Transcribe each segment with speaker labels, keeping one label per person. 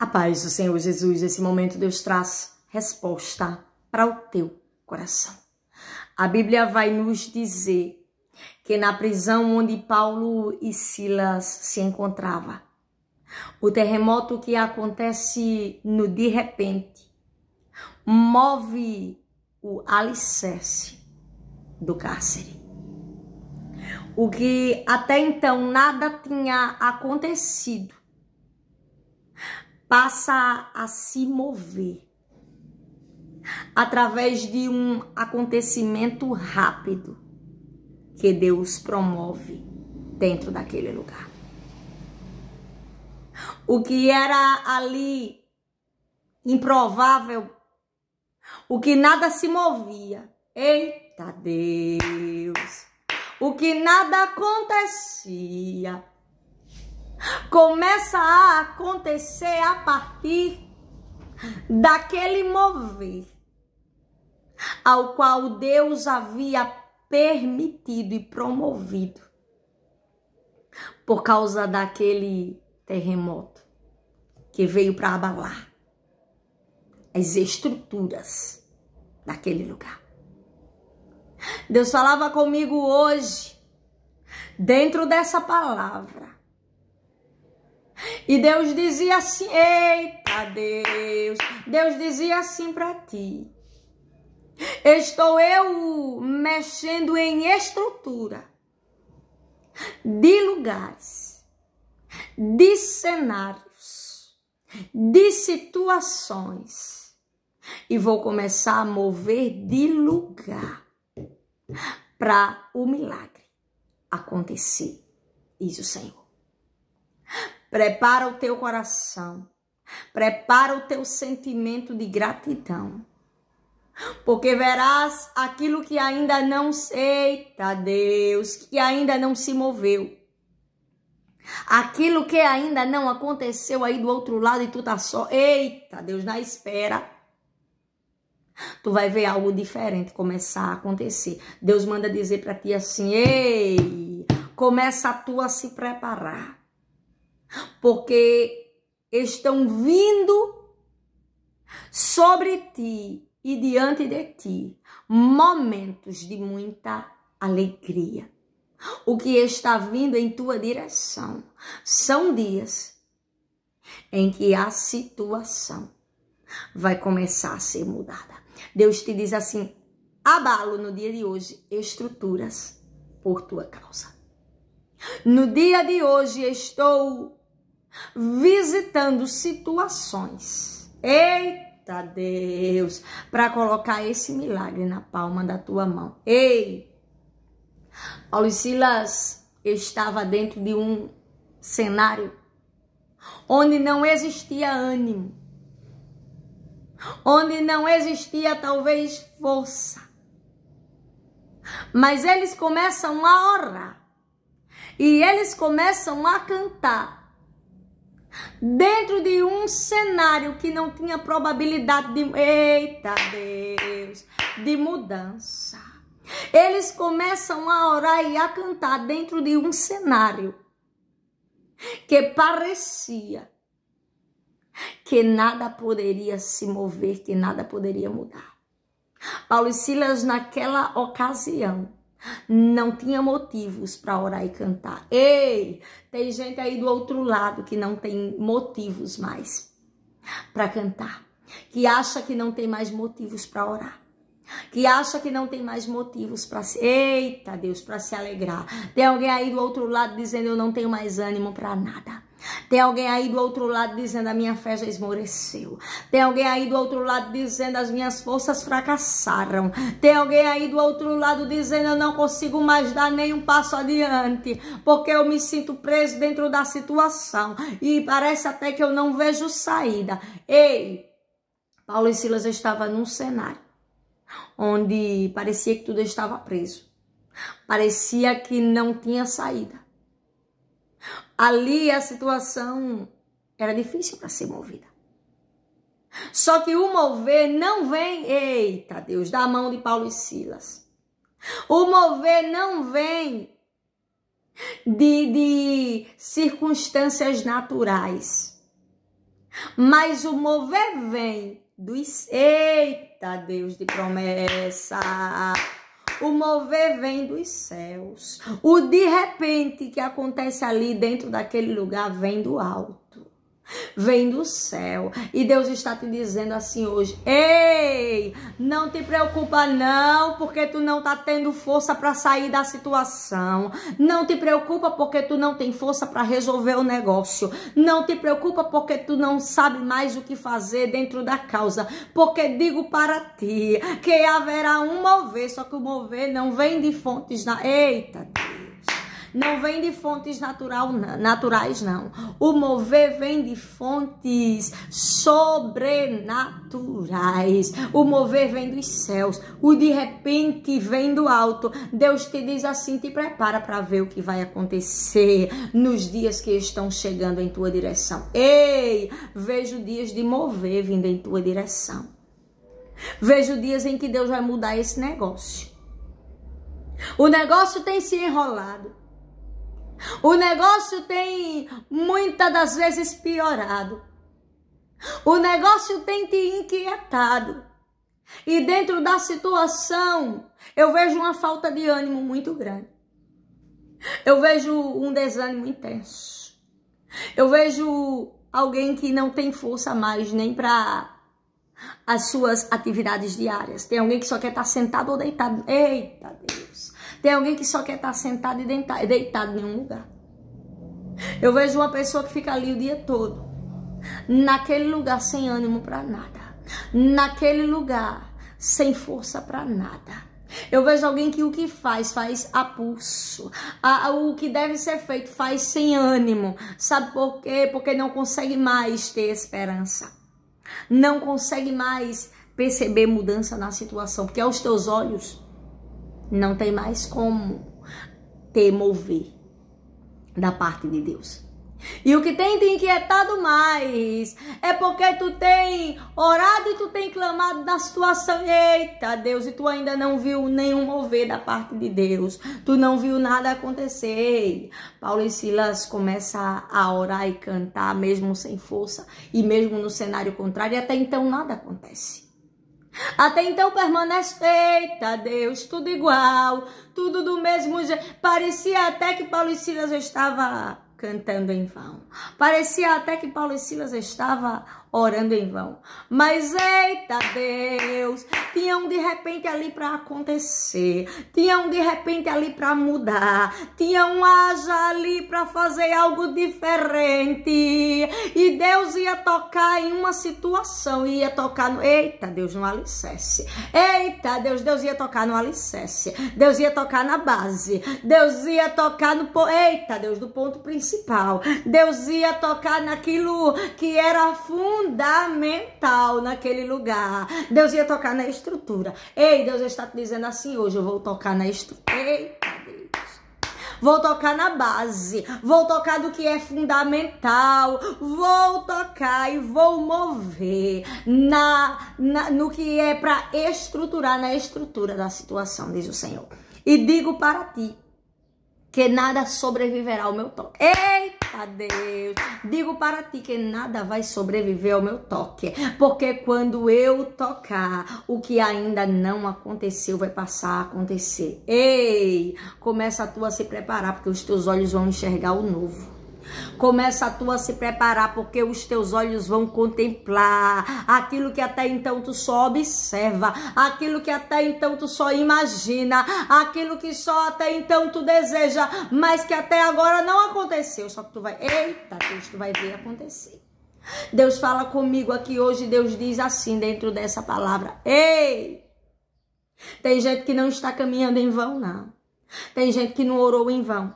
Speaker 1: A paz do Senhor Jesus, esse momento Deus traz resposta para o teu coração. A Bíblia vai nos dizer que na prisão onde Paulo e Silas se encontrava, o terremoto que acontece no de repente move o alicerce do cárcere. O que até então nada tinha acontecido passa a se mover através de um acontecimento rápido que Deus promove dentro daquele lugar. O que era ali improvável, o que nada se movia. Eita Deus! O que nada acontecia, começa a acontecer a partir daquele mover ao qual Deus havia permitido e promovido por causa daquele terremoto que veio para abalar as estruturas daquele lugar. Deus falava comigo hoje, dentro dessa palavra, e Deus dizia assim: Eita Deus! Deus dizia assim para ti: Estou eu mexendo em estrutura de lugares, de cenários, de situações. E vou começar a mover de lugar para o milagre acontecer, diz o Senhor. Prepara o teu coração. Prepara o teu sentimento de gratidão. Porque verás aquilo que ainda não sei, Deus, que ainda não se moveu. Aquilo que ainda não aconteceu aí do outro lado e tu tá só, eita, Deus, na espera. Tu vai ver algo diferente começar a acontecer. Deus manda dizer para ti assim: "Ei, começa tu a se preparar porque estão vindo sobre ti e diante de ti momentos de muita alegria. O que está vindo em tua direção são dias em que a situação vai começar a ser mudada. Deus te diz assim: abalo no dia de hoje estruturas por tua causa. No dia de hoje estou visitando situações. Eita Deus, para colocar esse milagre na palma da tua mão. Ei, Paulo e Silas estava dentro de um cenário onde não existia ânimo, onde não existia talvez força. Mas eles começam a orar e eles começam a cantar dentro de um cenário que não tinha probabilidade de, eita Deus, de mudança. Eles começam a orar e a cantar dentro de um cenário que parecia que nada poderia se mover, que nada poderia mudar. Paulo e Silas, naquela ocasião, não tinha motivos para orar e cantar. Ei, tem gente aí do outro lado que não tem motivos mais para cantar, que acha que não tem mais motivos para orar que acha que não tem mais motivos para se, eita Deus, para se alegrar. Tem alguém aí do outro lado dizendo eu não tenho mais ânimo para nada. Tem alguém aí do outro lado dizendo: a minha fé já esmoreceu. Tem alguém aí do outro lado dizendo: as minhas forças fracassaram. Tem alguém aí do outro lado dizendo: eu não consigo mais dar nenhum passo adiante, porque eu me sinto preso dentro da situação e parece até que eu não vejo saída. Ei, Paulo e Silas estava num cenário onde parecia que tudo estava preso, parecia que não tinha saída. Ali a situação era difícil para ser movida. Só que o mover não vem, eita Deus, da mão de Paulo e Silas. O mover não vem de, de circunstâncias naturais. Mas o mover vem do eita Deus de promessa. O mover vem dos céus. O de repente que acontece ali dentro daquele lugar vem do alto vem do céu. E Deus está te dizendo assim hoje: "Ei, não te preocupa não, porque tu não tá tendo força para sair da situação. Não te preocupa porque tu não tem força para resolver o negócio. Não te preocupa porque tu não sabe mais o que fazer dentro da causa, porque digo para ti que haverá um mover, só que o mover não vem de fontes na eita não vem de fontes natural, naturais, não. O mover vem de fontes sobrenaturais. O mover vem dos céus. O de repente vem do alto. Deus te diz assim: te prepara para ver o que vai acontecer nos dias que estão chegando em tua direção. Ei, vejo dias de mover vindo em tua direção. Vejo dias em que Deus vai mudar esse negócio. O negócio tem se enrolado. O negócio tem muitas das vezes piorado. O negócio tem te inquietado. E dentro da situação, eu vejo uma falta de ânimo muito grande. Eu vejo um desânimo intenso. Eu vejo alguém que não tem força mais nem para as suas atividades diárias. Tem alguém que só quer estar tá sentado ou deitado. Eita, Deus. Tem alguém que só quer estar tá sentado e deitado em um lugar. Eu vejo uma pessoa que fica ali o dia todo, naquele lugar sem ânimo para nada, naquele lugar sem força para nada. Eu vejo alguém que o que faz, faz a pulso. A, o que deve ser feito, faz sem ânimo. Sabe por quê? Porque não consegue mais ter esperança. Não consegue mais perceber mudança na situação. Porque aos teus olhos, não tem mais como ter mover da parte de Deus. E o que tem te inquietado mais é porque tu tem orado e tu tem clamado na situação. Eita, Deus, e tu ainda não viu nenhum mover da parte de Deus. Tu não viu nada acontecer. Paulo e Silas começam a orar e cantar, mesmo sem força e mesmo no cenário contrário, e até então nada acontece. Até então permanece feita, tá Deus, tudo igual, tudo do mesmo jeito. Parecia até que Paulo e Silas estava cantando em vão. Parecia até que Paulo e Silas estava orando em vão. Mas eita Deus, tinha um de repente ali para acontecer, tinha um de repente ali para mudar, tinha um haja ali para fazer algo diferente. E Deus ia tocar em uma situação, ia tocar no eita Deus no alicerce. Eita Deus, Deus ia tocar no alicerce. Deus ia tocar na base. Deus ia tocar no eita Deus do ponto principal. Deus ia tocar naquilo que era fundo fundamental naquele lugar. Deus ia tocar na estrutura. Ei, Deus está te dizendo assim hoje, eu vou tocar na estrutura. Eita, Deus. Vou tocar na base, vou tocar do que é fundamental, vou tocar e vou mover na, na no que é para estruturar na estrutura da situação, diz o Senhor. E digo para ti que nada sobreviverá ao meu toque. Eita! Deus. Digo para ti que nada vai sobreviver ao meu toque, porque quando eu tocar, o que ainda não aconteceu vai passar a acontecer. Ei, começa a a se preparar, porque os teus olhos vão enxergar o novo. Começa a tua se preparar, porque os teus olhos vão contemplar aquilo que até então tu só observa, aquilo que até então tu só imagina, aquilo que só até então tu deseja, mas que até agora não aconteceu. Só que tu vai, eita, Deus, tu vai ver acontecer. Deus fala comigo aqui hoje, Deus diz assim dentro dessa palavra: Ei! Tem gente que não está caminhando em vão, não. Tem gente que não orou em vão.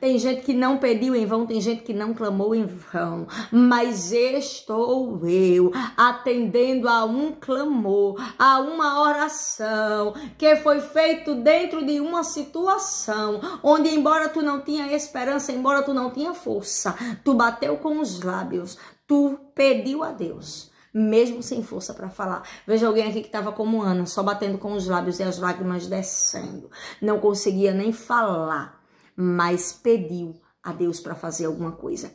Speaker 1: Tem gente que não pediu em vão, tem gente que não clamou em vão, mas estou eu atendendo a um clamor, a uma oração que foi feito dentro de uma situação onde embora tu não tinha esperança, embora tu não tinha força, tu bateu com os lábios, tu pediu a Deus mesmo sem força para falar. Veja alguém aqui que estava como Ana, só batendo com os lábios e as lágrimas descendo. Não conseguia nem falar mas pediu a Deus para fazer alguma coisa.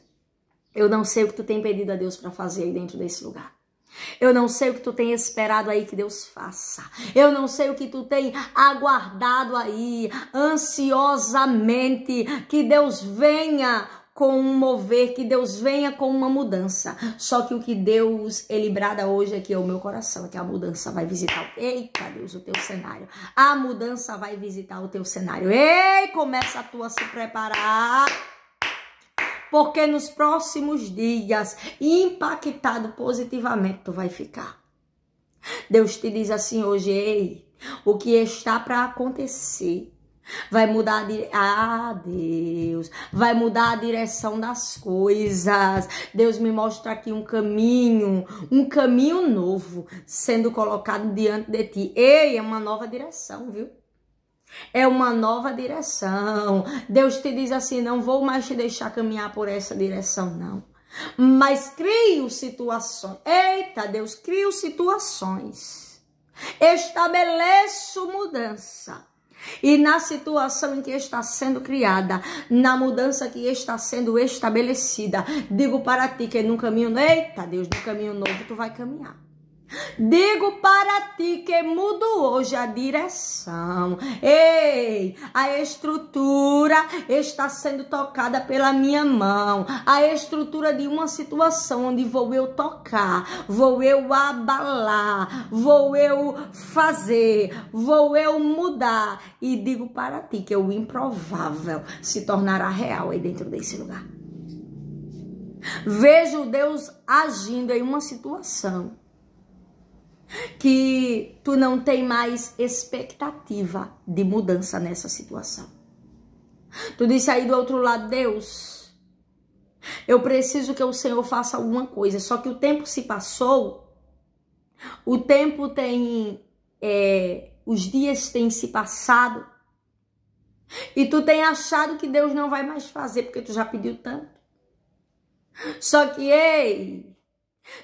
Speaker 1: Eu não sei o que tu tem pedido a Deus para fazer aí dentro desse lugar. Eu não sei o que tu tem esperado aí que Deus faça. Eu não sei o que tu tem aguardado aí ansiosamente que Deus venha com um mover, que Deus venha com uma mudança. Só que o que Deus ele brada hoje aqui é o meu coração, é que a mudança vai visitar. Eita, Deus, o teu cenário. A mudança vai visitar o teu cenário. Ei, começa a tua se preparar porque nos próximos dias, impactado positivamente, tu vai ficar. Deus te diz assim hoje, ei, o que está para acontecer Vai mudar a dire... Ah, Deus. Vai mudar a direção das coisas. Deus me mostra aqui um caminho, um caminho novo sendo colocado diante de ti. Ei, é uma nova direção, viu? É uma nova direção. Deus te diz assim: não vou mais te deixar caminhar por essa direção, não. Mas crio situações. Eita, Deus, crio situações. Estabeleço mudança e na situação em que está sendo criada, na mudança que está sendo estabelecida. Digo para ti que no caminho, eita Deus, no caminho novo tu vai caminhar. Digo para ti que mudo hoje a direção. Ei, a estrutura está sendo tocada pela minha mão. A estrutura de uma situação onde vou eu tocar, vou eu abalar, vou eu fazer, vou eu mudar. E digo para ti que o improvável se tornará real aí dentro desse lugar. Vejo Deus agindo em uma situação que tu não tem mais expectativa de mudança nessa situação. Tu disse aí do outro lado, Deus, eu preciso que o Senhor faça alguma coisa. Só que o tempo se passou, o tempo tem, é, os dias têm se passado, e tu tem achado que Deus não vai mais fazer, porque tu já pediu tanto. Só que, ei,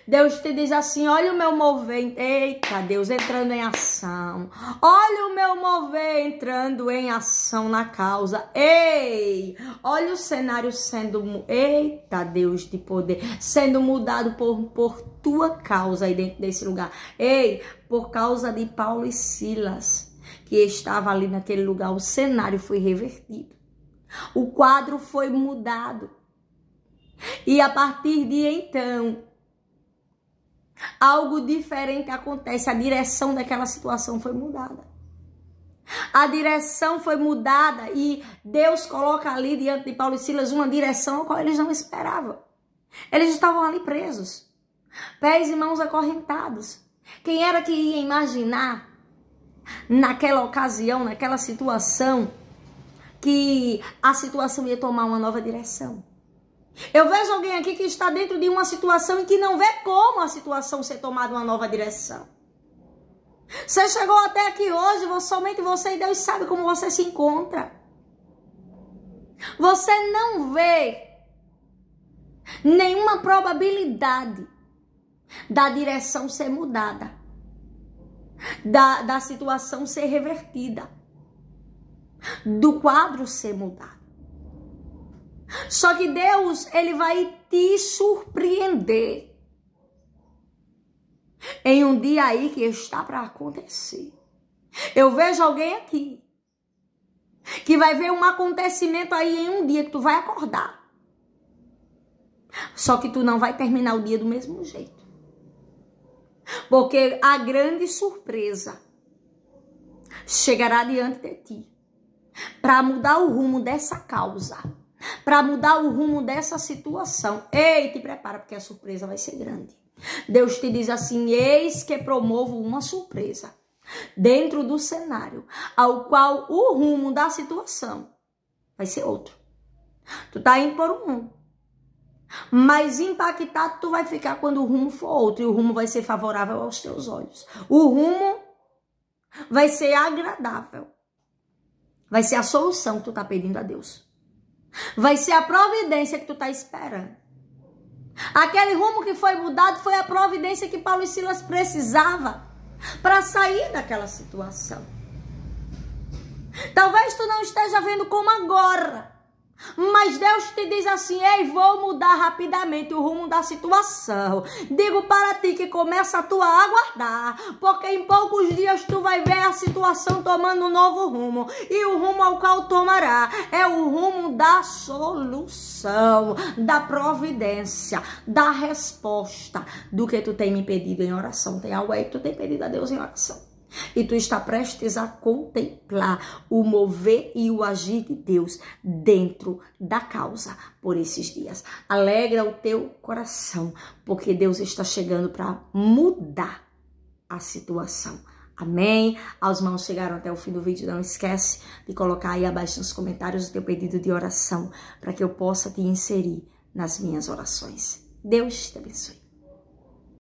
Speaker 1: Deus te diz assim: olha o meu mover, eita, Deus entrando em ação. Olha o meu mover entrando em ação na causa. Ei, olha o cenário sendo, eita, Deus de poder, sendo mudado por, por tua causa aí dentro desse lugar. Ei, por causa de Paulo e Silas, que estava ali naquele lugar, o cenário foi revertido. O quadro foi mudado. E a partir de então, Algo diferente acontece, a direção daquela situação foi mudada. A direção foi mudada e Deus coloca ali diante de Paulo e Silas uma direção a qual eles não esperavam. Eles estavam ali presos, pés e mãos acorrentados. Quem era que ia imaginar naquela ocasião, naquela situação, que a situação ia tomar uma nova direção? Eu vejo alguém aqui que está dentro de uma situação e que não vê como a situação ser tomada uma nova direção. Você chegou até aqui hoje, somente você e Deus sabe como você se encontra. Você não vê nenhuma probabilidade da direção ser mudada, da, da situação ser revertida, do quadro ser mudado. Só que Deus, ele vai te surpreender em um dia aí que está para acontecer. Eu vejo alguém aqui que vai ver um acontecimento aí em um dia que tu vai acordar. Só que tu não vai terminar o dia do mesmo jeito. Porque a grande surpresa chegará diante de ti para mudar o rumo dessa causa para mudar o rumo dessa situação. Ei, te prepara, porque a surpresa vai ser grande. Deus te diz assim: eis que promovo uma surpresa dentro do cenário, ao qual o rumo da situação vai ser outro. Tu tá indo por um rumo. Mas impactado tu vai ficar quando o rumo for outro e o rumo vai ser favorável aos teus olhos. O rumo vai ser agradável. Vai ser a solução que tu tá pedindo a Deus. Vai ser a providência que tu está esperando. Aquele rumo que foi mudado foi a providência que Paulo e Silas precisava para sair daquela situação. Talvez tu não esteja vendo como agora. Mas Deus te diz assim: ei, vou mudar rapidamente o rumo da situação. Digo para ti que começa a tua aguardar, porque em poucos dias tu vai ver a situação tomando um novo rumo. E o rumo ao qual tomará é o rumo da solução, da providência, da resposta do que tu tem me pedido em oração. Tem algo aí que tu tem pedido a Deus em oração. E tu está prestes a contemplar o mover e o agir de Deus dentro da causa por esses dias. Alegra o teu coração, porque Deus está chegando para mudar a situação. Amém? As mãos chegaram até o fim do vídeo. Não esquece de colocar aí abaixo nos comentários o teu pedido de oração para que eu possa te inserir nas minhas orações. Deus te abençoe.